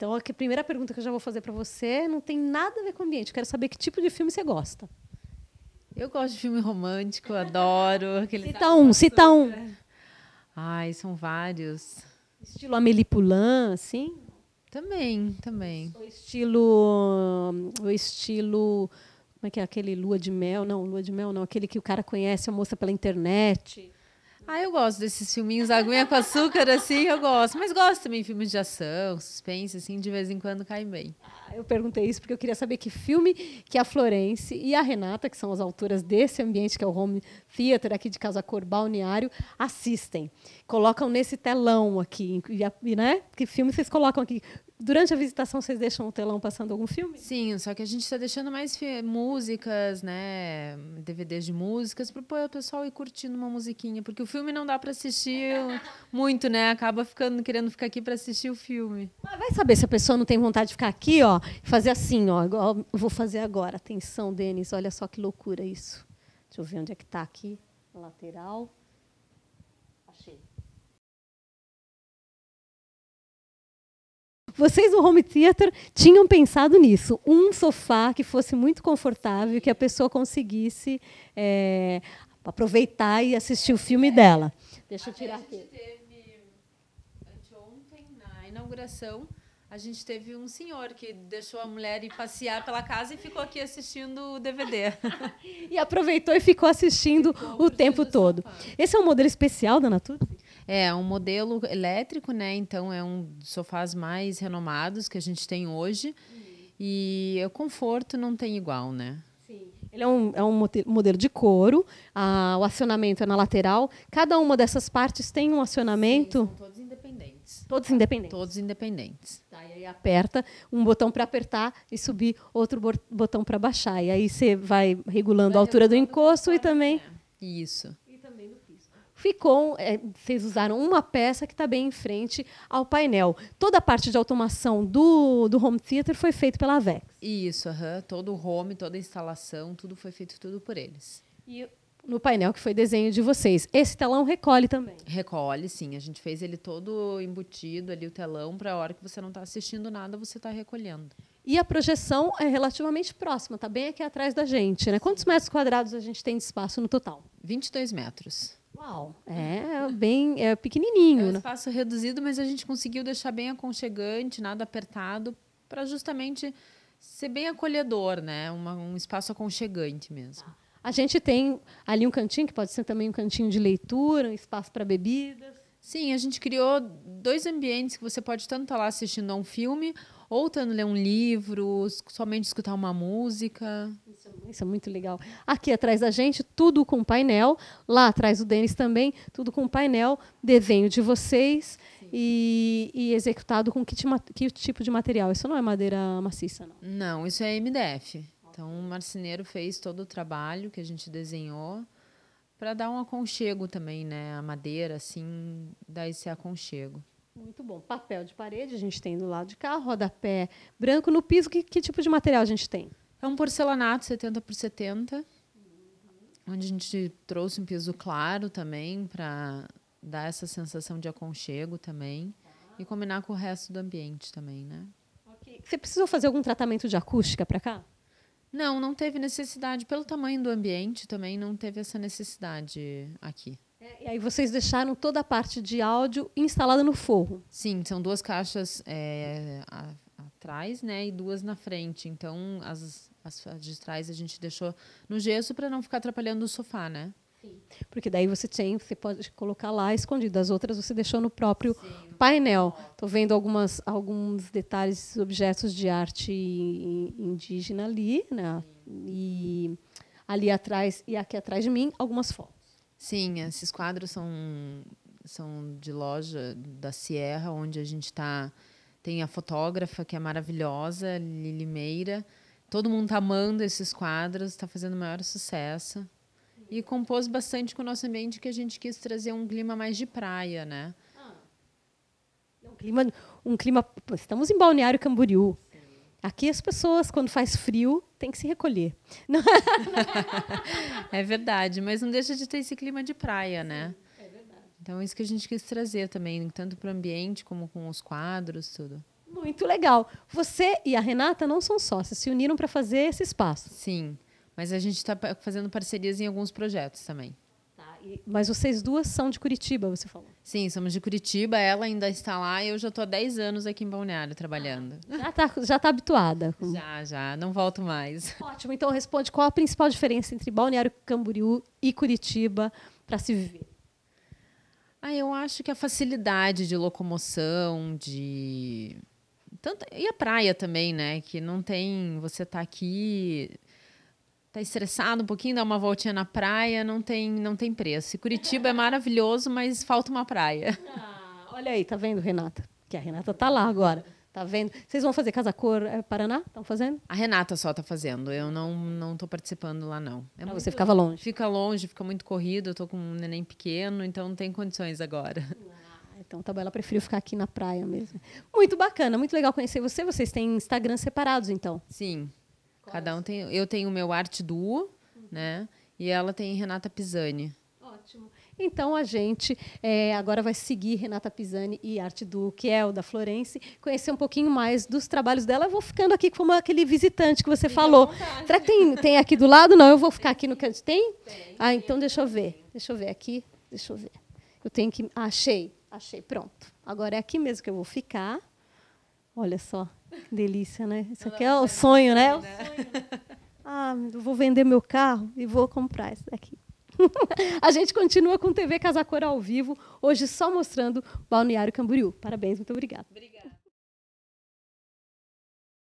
Então, a primeira pergunta que eu já vou fazer para você não tem nada a ver com o ambiente. Eu quero saber que tipo de filme você gosta. Eu gosto de filme romântico, adoro. Aquele cita um, cita um. Ai, são vários. Estilo Amélie Poulain, assim? Também, também. O estilo... O estilo... Como é que é? Aquele Lua de Mel? Não, Lua de Mel não. Aquele que o cara conhece a moça pela internet. Ah, eu gosto desses filminhos aguinha com açúcar, assim, eu gosto. Mas gosto também de filmes de ação, suspense, assim, de vez em quando caem bem. Ah, eu perguntei isso porque eu queria saber que filme que a Florence e a Renata, que são as autoras desse ambiente, que é o Home Theater aqui de Casa Cor Balneário, assistem. Colocam nesse telão aqui, e, né? Que filme vocês colocam aqui? Durante a visitação, vocês deixam o telão passando algum filme? Sim, só que a gente está deixando mais músicas, né? DVDs de músicas, para o pessoal ir curtindo uma musiquinha, porque o filme não dá para assistir muito, né? Acaba ficando querendo ficar aqui para assistir o filme. Mas vai saber se a pessoa não tem vontade de ficar aqui, ó, e fazer assim, ó, igual eu vou fazer agora. Atenção, Denis, olha só que loucura isso. Deixa eu ver onde é que está aqui, lateral. Achei. Vocês no home theater tinham pensado nisso, um sofá que fosse muito confortável, que a pessoa conseguisse é, aproveitar e assistir o filme dela. Deixa eu tirar aqui. A gente teve anteontem na inauguração a gente teve um senhor que deixou a mulher ir passear pela casa e ficou aqui assistindo o DVD. e aproveitou e ficou assistindo ficou o tempo todo. Esse é um modelo especial da Natura? É, é, um modelo elétrico, né? Então é um dos sofás mais renomados que a gente tem hoje. Uhum. E o conforto não tem igual, né? Sim. Ele é um, é um modelo de couro, ah, o acionamento é na lateral. Cada uma dessas partes tem um acionamento. Sim, todos independentes. Todos independentes. Todos independentes. Tá, e aí aperta um botão para apertar e subir, outro botão para baixar. E aí você vai regulando vai a altura do encosto e também. É. Isso ficou. É, vocês usaram uma peça que está bem em frente ao painel. Toda a parte de automação do, do home theater foi feita pela Vex. Isso, uhum. todo o home, toda a instalação, tudo foi feito tudo por eles. E no painel que foi desenho de vocês. Esse telão recolhe também. Recolhe, sim. A gente fez ele todo embutido ali, o telão, para a hora que você não está assistindo nada, você está recolhendo. E a projeção é relativamente próxima, está bem aqui atrás da gente. Né? Quantos metros quadrados a gente tem de espaço no total? 22 metros. Uau! É, bem é pequenininho. É um né? espaço né? reduzido, mas a gente conseguiu deixar bem aconchegante, nada apertado, para justamente ser bem acolhedor, né? Uma, um espaço aconchegante mesmo. Tá. A gente tem ali um cantinho, que pode ser também um cantinho de leitura, um espaço para bebidas. Sim, a gente criou dois ambientes que você pode tanto estar lá assistindo a um filme ou tentando ler um livro, somente escutar uma música. Isso, é isso, é muito legal. Aqui atrás da gente, tudo com painel. Lá atrás o Denis também, tudo com painel, desenho de vocês e, e, executado com que, que tipo de material? Isso não é madeira maciça, não? Não, isso é MDF. Então, o marceneiro fez todo o trabalho que a gente desenhou para dar um aconchego também, né? A madeira, assim, dá esse aconchego. Muito bom. Papel de parede a gente tem do lado de cá, rodapé branco. No piso, que, que tipo de material a gente tem? É um porcelanato 70 por 70, onde a gente trouxe um piso claro também para dar essa sensação de aconchego também e combinar com o resto do ambiente também, né? Okay. Você precisou fazer algum tratamento de acústica para cá? Não, não teve necessidade. Pelo tamanho do ambiente também não teve essa necessidade aqui. Né? E aí vocês deixaram toda a parte de áudio instalada no forro. Sim, são duas caixas é, a, atrás, né, e duas na frente. Então as, as, as de trás a gente deixou no gesso para não ficar atrapalhando o sofá, né? Sim. Porque daí você tem, você pode colocar lá escondido. As outras você deixou no próprio Sim. painel. Estou vendo algumas, alguns detalhes, objetos de arte indígena ali, né? E ali atrás e aqui atrás de mim, algumas fotos. Sim, esses quadros são, são de loja da Sierra, onde a gente está. Tem a fotógrafa, que é maravilhosa, Lili Meira. Todo mundo está amando esses quadros, está fazendo o maior sucesso. E compôs bastante com o nosso ambiente, que a gente quis trazer um clima mais de praia, né? Ah, é um clima, um clima. Estamos em Balneário Camboriú. Aqui as pessoas, quando faz frio, tem que se recolher. é verdade, mas não deixa de ter esse clima de praia, né? é verdade. Então, é isso que a gente quis trazer também, tanto para o ambiente como com os quadros, tudo. Muito legal. Você e a Renata não são sócias, se uniram para fazer esse espaço. Sim, mas a gente está fazendo parcerias em alguns projetos também mas vocês duas são de Curitiba, você falou. Sim, somos de Curitiba, ela ainda está lá e eu já estou há 10 anos aqui em Balneário trabalhando. Ah, já está já tá habituada. Já, já, não volto mais. Ótimo, então responde qual a principal diferença entre Balneário Camboriú e Curitiba para se viver? Ah, eu acho que a facilidade de locomoção, de. Tanto... E a praia também, né? Que não tem. Você tá aqui tá estressado um pouquinho, dá uma voltinha na praia, não tem, não tem preço. E Curitiba é maravilhoso, mas falta uma praia. Ah, olha aí, tá vendo, Renata? Que a Renata tá lá agora. Tá vendo? Vocês vão fazer Casa Cor é, Paraná? Estão fazendo? A Renata só tá fazendo. Eu não não tô participando lá não. É ah, muito... você ficava longe. Fica longe, fica muito corrido, eu tô com um neném pequeno, então não tem condições agora. Ah, então tá bom, ela preferiu ficar aqui na praia mesmo. Muito bacana, muito legal conhecer você. Vocês têm Instagram separados então? Sim. Cada um tem. Eu tenho o meu arte duo, uhum. né? E ela tem Renata Pisani. Ótimo. Então a gente é, agora vai seguir Renata Pisani e Arte do que é o da Florence, conhecer um pouquinho mais dos trabalhos dela. Eu vou ficando aqui como aquele visitante que você falou. Será que tem, tem aqui do lado? Não, eu vou ficar aqui no canto. Tem? tem ah, então tem, deixa eu ver. Deixa eu ver aqui. Deixa eu ver. Eu tenho que. achei. Achei. Pronto. Agora é aqui mesmo que eu vou ficar. Olha só, que delícia, né? Isso aqui é o né? sonho, né? É o sonho. Ah, vou vender meu carro e vou comprar esse daqui. A gente continua com TV Casa Cor ao vivo, hoje só mostrando Balneário Camboriú. Parabéns, muito obrigada.